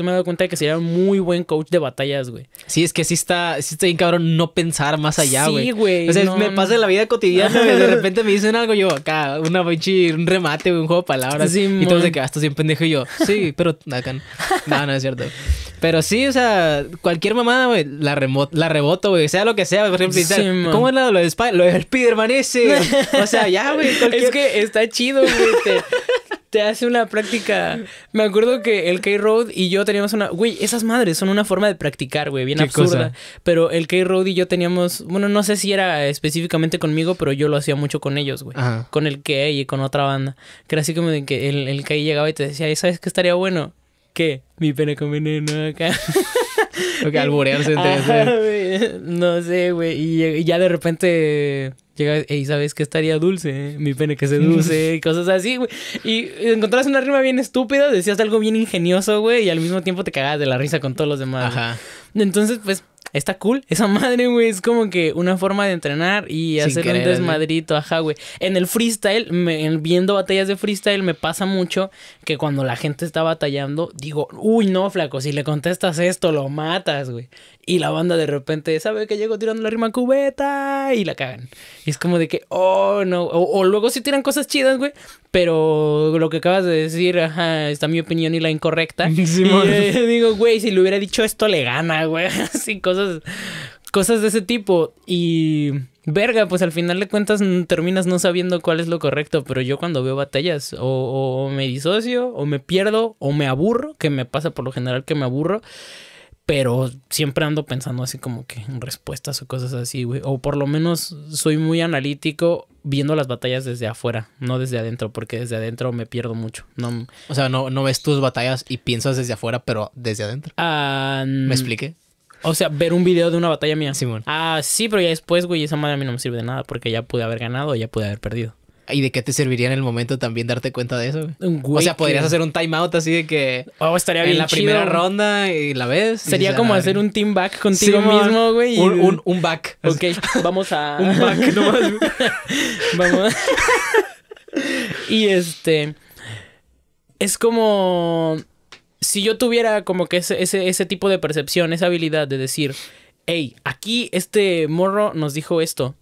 me he dado cuenta de que sería un muy buen coach de batallas, güey. Sí, es que sí está, sí está bien cabrón no pensar más allá, güey. Sí, güey. O sea, me pasa en la vida cotidiana, güey. De repente me dicen algo, yo acá, una pinche, un remate, un juego de palabras. Sí, y todos de que hasta ah, siempre pendejo y yo, sí, pero acá no, no es cierto. Pero sí, o sea, cualquier mamada, güey, la, la reboto, güey, sea lo que sea, por ejemplo, sí, ¿cómo es lo, lo de Spider-Man ese? o sea, ya, güey. Es que está chido, güey te hace una práctica. Me acuerdo que el K-Road y yo teníamos una. Güey, esas madres son una forma de practicar, güey, bien absurda. Pero el K-Road y yo teníamos. Bueno, no sé si era específicamente conmigo, pero yo lo hacía mucho con ellos, güey. Con el K y con otra banda. Que era así como de que el, K llegaba y te decía, ¿sabes qué estaría bueno? ¿Qué? Mi pene con veneno acá. ok, borearse entre No sé, güey. y ya de repente Llega, ¿sabes que estaría dulce? Mi pene que se dulce, cosas así, güey. Y encontrabas una rima bien estúpida, decías algo bien ingenioso, güey, y al mismo tiempo te cagabas de la risa con todos los demás. Ajá. Entonces, pues, Está cool. Esa madre, güey, es como que una forma de entrenar y hacer un desmadrito, ajá, güey. En el freestyle, viendo batallas de freestyle, me pasa mucho que cuando la gente está batallando, digo, uy, no, flaco, si le contestas esto, lo matas, güey. Y la banda de repente sabe que llego tirando la rima cubeta y la cagan. Y es como de que, oh, no. O, luego sí tiran cosas chidas, güey. Pero lo que acabas de decir, ajá, está mi opinión y la incorrecta. Eh, digo, güey, si le hubiera dicho esto, le gana, güey. Así cosas, cosas de ese tipo. Y verga, pues al final de cuentas terminas no sabiendo cuál es lo correcto, pero yo cuando veo batallas o, me disocio o me pierdo o me aburro, que me pasa por lo general que me aburro, pero siempre ando pensando así como que en respuestas o cosas así, güey, o por lo menos soy muy analítico viendo las batallas desde afuera, no desde adentro, porque desde adentro me pierdo mucho. No, o sea, no, no ves tus batallas y piensas desde afuera, pero desde adentro. Ah, ¿Me expliqué? O sea, ver un video de una batalla mía. Simón. Ah, sí, pero ya después, güey, esa madre a mí no me sirve de nada porque ya pude haber ganado o ya pude haber perdido. ¿Y de qué te serviría en el momento también darte cuenta de eso? o sea, podrías hacer un timeout así de que. Oh, estaría bien. En la primera ronda y la ves. Sería como ah, hacer un team back contigo mismo, güey. Un, back. Ok, vamos a. un back nomás. vamos. y este. Es como si yo tuviera como que ese, ese, tipo de percepción, esa habilidad de decir, hey, aquí este morro nos dijo esto,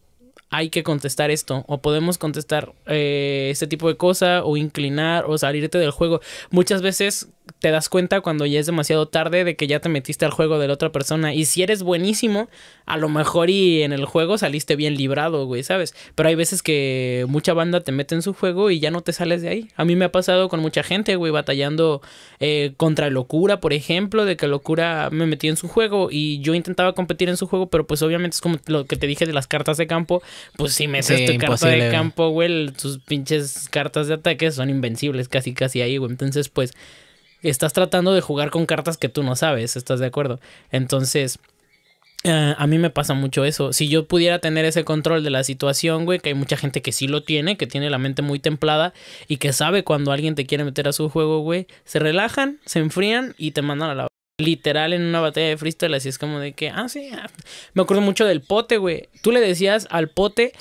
hay que contestar esto, o podemos contestar ese eh, este tipo de cosa, o inclinar, o salirte del juego. Muchas veces te das cuenta cuando ya es demasiado tarde de que ya te metiste al juego de la otra persona. Y si eres buenísimo, a lo mejor y en el juego saliste bien librado, güey, ¿sabes? Pero hay veces que mucha banda te mete en su juego y ya no te sales de ahí. A mí me ha pasado con mucha gente, güey, batallando eh, contra Locura, por ejemplo, de que Locura me metí en su juego y yo intentaba competir en su juego, pero pues obviamente es como lo que te dije de las cartas de campo. Pues si me haces tu carta de campo, güey, tus pinches cartas de ataque son invencibles casi, casi ahí, güey. Entonces, pues estás tratando de jugar con cartas que tú no sabes, ¿estás de acuerdo? Entonces, eh, a mí me pasa mucho eso. Si yo pudiera tener ese control de la situación, güey, que hay mucha gente que sí lo tiene, que tiene la mente muy templada y que sabe cuando alguien te quiere meter a su juego, güey, se relajan, se enfrían y te mandan a la literal en una batalla de freestyle, así es como de que, ah, sí, ah, me acuerdo mucho del pote, güey. Tú le decías al pote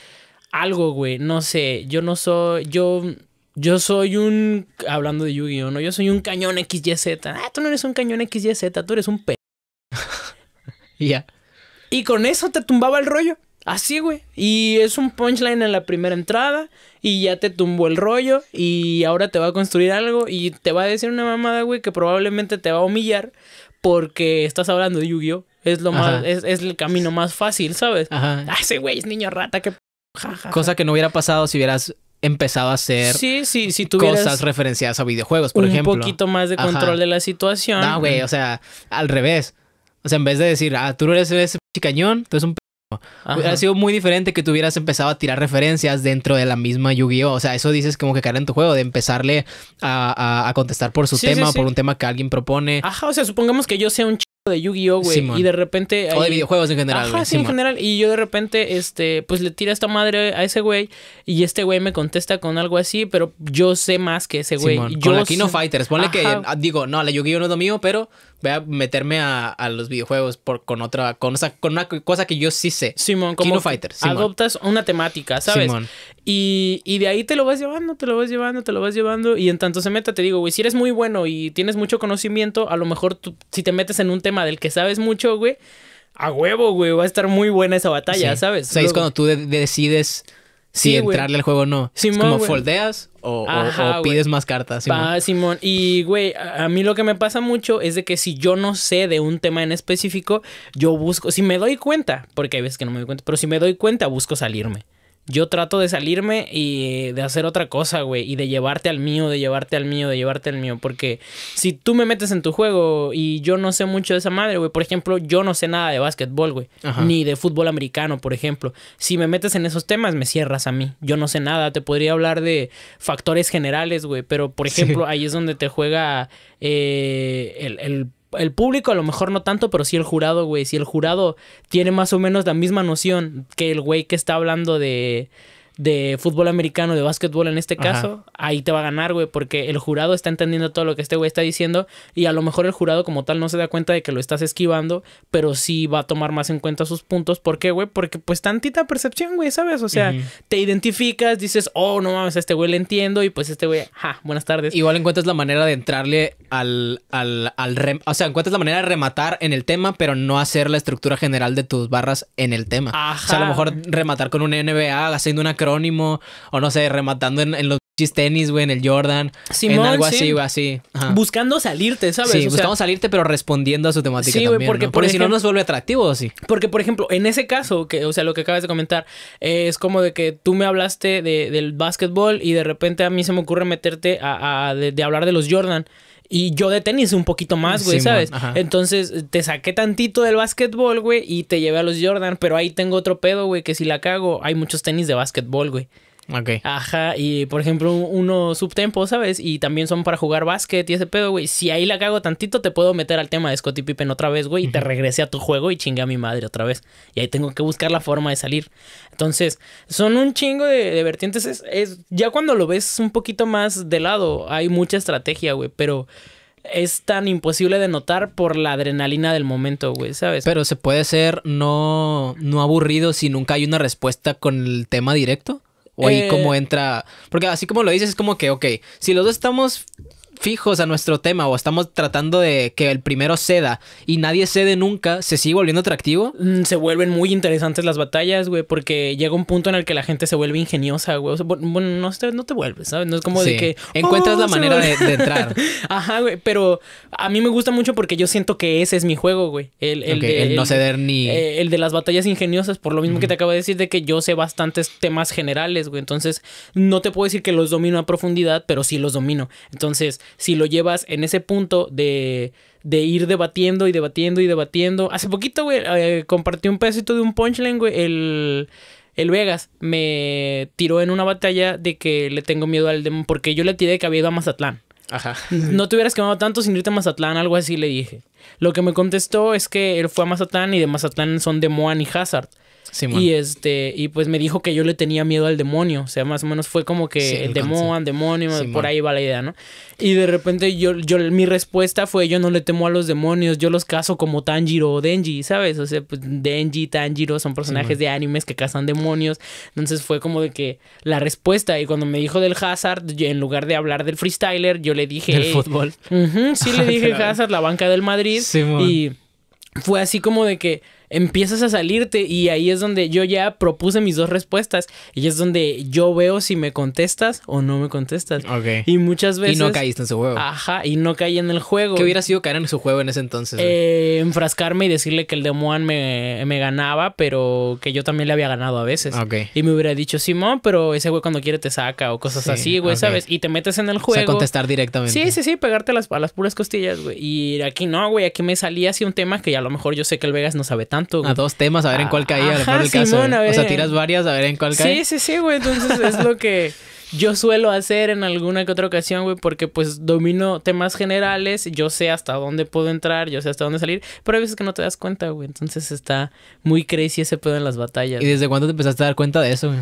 algo, güey, no sé, yo no soy, yo yo soy un. Hablando de Yu-Gi-Oh! ¿no? Yo soy un cañón XYZ. Ah, tú no eres un cañón XYZ, tú eres un p. y ya. Y con eso te tumbaba el rollo. Así, güey. Y es un punchline en la primera entrada. Y ya te tumbó el rollo. Y ahora te va a construir algo. Y te va a decir una mamada, güey, que probablemente te va a humillar. Porque estás hablando de Yu-Gi-Oh! Es lo más, es, es, el camino más fácil, ¿sabes? Ajá. Ah, ese güey es niño rata, que. Cosa que no hubiera pasado si hubieras Empezado a hacer cosas referenciadas a videojuegos, por ejemplo. Un poquito más de control de la situación. No, güey, o sea, al revés. O sea, en vez de decir, ah, tú eres ese cañón, tú eres un Ha sido muy diferente que tú hubieras empezado a tirar referencias dentro de la misma Yu-Gi-Oh! O sea, eso dices como que caer en tu juego, de empezarle a, contestar por su tema, por un tema que alguien propone. Ajá, o sea, supongamos que yo sea un de Yu-Gi-Oh, güey. Y de repente. O de videojuegos en general. Ajá, sí, en general. Y yo de repente, este, pues le tira esta madre a ese güey. Y este güey me contesta con algo así, pero yo sé más que ese güey. Yo con la Kino Fighters. Ponle que. Digo, no, la Yu-Gi-Oh no es lo mío, pero voy a meterme a, los videojuegos por, con otra, con, con una cosa que yo sí sé. Simón, como Kino Adoptas una temática, ¿sabes? Simón. Y, y de ahí te lo vas llevando, te lo vas llevando, te lo vas llevando. Y en tanto se meta, te digo, güey, si eres muy bueno y tienes mucho conocimiento, a lo mejor tú, si te metes en un tema del que sabes mucho, güey, a huevo, güey, va a estar muy buena esa batalla, ¿sabes? es cuando tú decides si entrarle al juego no. como foldeas o, pides más cartas. Va, Simón. Y, güey, a mí lo que me pasa mucho es de que si yo no sé de un tema en específico, yo busco, si me doy cuenta, porque hay veces que no me doy cuenta, pero si me doy cuenta, busco salirme yo trato de salirme y de hacer otra cosa, güey, y de llevarte al mío, de llevarte al mío, de llevarte al mío, porque si tú me metes en tu juego y yo no sé mucho de esa madre, güey, por ejemplo, yo no sé nada de básquetbol, güey, ni de fútbol americano, por ejemplo, si me metes en esos temas, me cierras a mí, yo no sé nada, te podría hablar de factores generales, güey, pero por ejemplo, ahí es donde te juega eh, el, el el público a lo mejor no tanto, pero sí el jurado, güey. Si el jurado tiene más o menos la misma noción que el güey que está hablando de de fútbol americano, de básquetbol en este caso, ahí te va a ganar, güey, porque el jurado está entendiendo todo lo que este güey está diciendo y a lo mejor el jurado como tal no se da cuenta de que lo estás esquivando, pero sí va a tomar más en cuenta sus puntos. ¿Por qué, güey? Porque pues tantita percepción, güey, ¿sabes? O sea, te identificas, dices, oh, no mames, a este güey le entiendo y pues este güey, ja, buenas tardes. Igual encuentras la manera de entrarle al, al, rem o sea, encuentras la manera de rematar en el tema, pero no hacer la estructura general de tus barras en el tema. Ajá. O sea, a lo mejor rematar con un NBA haciendo una ónimo o no sé, rematando en, en los tenis, güey, en el Jordan, en algo así, güey, así. Buscando salirte, ¿sabes? Sí, buscando salirte, pero respondiendo a su temática sí, también, porque, por si no nos vuelve atractivo, sí? Porque, por ejemplo, en ese caso, que, o sea, lo que acabas de comentar, es como de que tú me hablaste del básquetbol y de repente a mí se me ocurre meterte a, de hablar de los Jordan. Y yo de tenis un poquito más, güey, ¿sabes? Entonces te saqué tantito del básquetbol, güey, y te llevé a los Jordan, pero ahí tengo otro pedo, güey, que si la cago, hay muchos tenis de básquetbol, güey. Ok. Ajá, y por ejemplo, uno subtempo, ¿sabes? Y también son para jugar básquet y ese pedo, güey. Si ahí la cago tantito, te puedo meter al tema de Scotty Pippen otra vez, güey, y te regrese a tu juego y chingue a mi madre otra vez. Y ahí tengo que buscar la forma de salir. Entonces, son un chingo de, vertientes. Es, ya cuando lo ves un poquito más de lado, hay mucha estrategia, güey, pero es tan imposible de notar por la adrenalina del momento, güey, ¿sabes? Pero se puede ser no, no aburrido si nunca hay una respuesta con el tema directo. O ahí cómo eh, entra. Porque así como lo dices, es como que, ok, si los dos estamos fijos a nuestro tema o estamos tratando de que el primero ceda y nadie cede nunca, ¿se sigue volviendo atractivo? Mm, se vuelven muy interesantes las batallas, güey, porque llega un punto en el que la gente se vuelve ingeniosa, güey. bueno, no te, no te vuelves, ¿sabes? No es como de que... Encuentras la oh, manera de, entrar. Ajá, güey, pero a mí me gusta mucho porque yo siento que ese es mi juego, güey. El, el, no ceder ni... Eh, el de las batallas ingeniosas, por lo mismo que te acabo de decir, de que yo sé bastantes temas generales, güey. Entonces, no te puedo decir que los domino a profundidad, pero sí los domino. Entonces, si lo llevas en ese punto de, ir debatiendo y debatiendo y debatiendo. Hace poquito, güey, eh, compartí un pedacito de un punchline, güey, el... Vegas me tiró en una batalla de que le tengo miedo al Demon porque yo le tiré que había ido a Mazatlán. Ajá. No te hubieras quemado tanto sin irte a Mazatlán, algo así le dije. Lo que me contestó es que él fue a Mazatlán y de Mazatlán son de Moan y Hazard y este, y pues me dijo que yo le tenía miedo al demonio. O sea, más o menos fue como que sí, demonio, por ahí va la idea, ¿no? Y de repente yo, yo, mi respuesta fue: yo no le temo a los demonios, yo los caso como Tanjiro o Denji, ¿sabes? O sea, pues Denji, Tanjiro son personajes de animes que cazan demonios. Entonces fue como de que la respuesta. Y cuando me dijo del Hazard, en lugar de hablar del freestyler, yo le dije. El fútbol. sí, le dije Hazard, la banca del Madrid. y fue así como de que empiezas a salirte y ahí es donde yo ya propuse mis dos respuestas y es donde yo veo si me contestas o no me contestas. Y muchas veces... Y no caíste en su juego. Ajá, y no caí en el juego. ¿Qué hubiera sido caer en su juego en ese entonces? Eh, enfrascarme y decirle que el Demon me, me ganaba, pero que yo también le había ganado a veces. Ok. Y me hubiera dicho, Simón, pero ese güey cuando quiere te saca o cosas así, güey, ¿sabes? Y te metes en el juego. O sea, contestar directamente. Sí, sí, sí, pegarte a las, puras costillas, güey. Y aquí no, güey, aquí me salía así un tema que a lo mejor yo sé que el Vegas no sabe tanto a dos temas, a ver en cuál caía. lo mejor el caso, O sea, tiras varias, a ver en cuál caía. Sí, sí, sí, güey. Entonces es lo que yo suelo hacer en alguna que otra ocasión, güey, porque pues domino temas generales, yo sé hasta dónde puedo entrar, yo sé hasta dónde salir, pero hay veces que no te das cuenta, güey. Entonces está muy crazy ese pedo en las batallas. ¿Y desde cuándo te empezaste a dar cuenta de eso, güey?